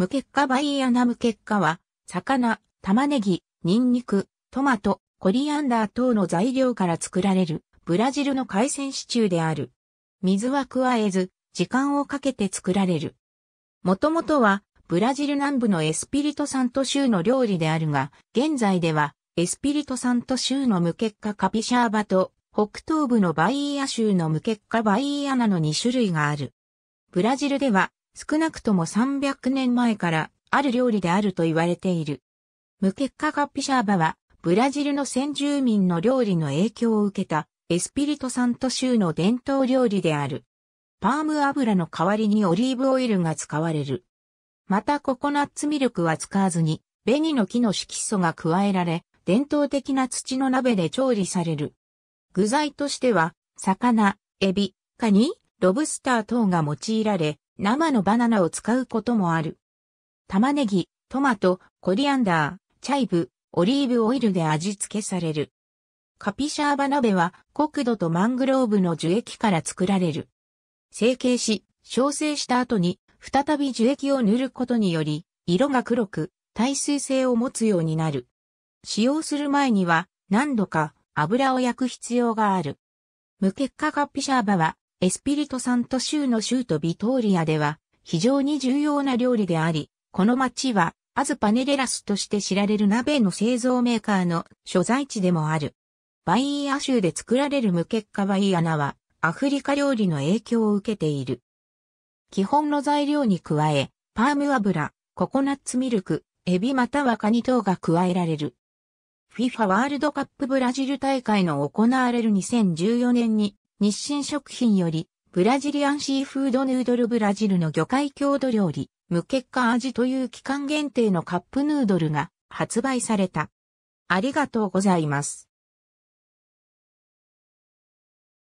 無結果バイアナ無結果は、魚、玉ねぎ、ニンニク、トマト、コリアンダー等の材料から作られる、ブラジルの海鮮シチューである。水は加えず、時間をかけて作られる。もともとは、ブラジル南部のエスピリトサント州の料理であるが、現在では、エスピリトサント州の無結果カピシャーバと、北東部のバイーア州の無結果バイーアナの2種類がある。ブラジルでは、少なくとも300年前からある料理であると言われている。ムケッカカピシャーバは、ブラジルの先住民の料理の影響を受けた、エスピリトサント州の伝統料理である。パーム油の代わりにオリーブオイルが使われる。またココナッツミルクは使わずに、ベニの木の色素が加えられ、伝統的な土の鍋で調理される。具材としては、魚、エビ、カニ、ロブスター等が用いられ、生のバナナを使うこともある。玉ねぎ、トマト、コリアンダー、チャイブ、オリーブオイルで味付けされる。カピシャーバ鍋は国土とマングローブの樹液から作られる。成形し、焼成した後に再び樹液を塗ることにより、色が黒く耐水性を持つようになる。使用する前には何度か油を焼く必要がある。無結果カピシャーバはエスピリトサント州の州都ビトーリアでは非常に重要な料理であり、この町はアズパネレラスとして知られる鍋の製造メーカーの所在地でもある。バイーア州で作られる無結果バイアナはアフリカ料理の影響を受けている。基本の材料に加え、パーム油、ココナッツミルク、エビまたはカニ等が加えられる。FIFA ワールドカップブラジル大会の行われる2014年に日清食品より、ブラジリアンシーフードヌードルブラジルの魚介郷土料理、無結果味という期間限定のカップヌードルが発売された。ありがとうございます。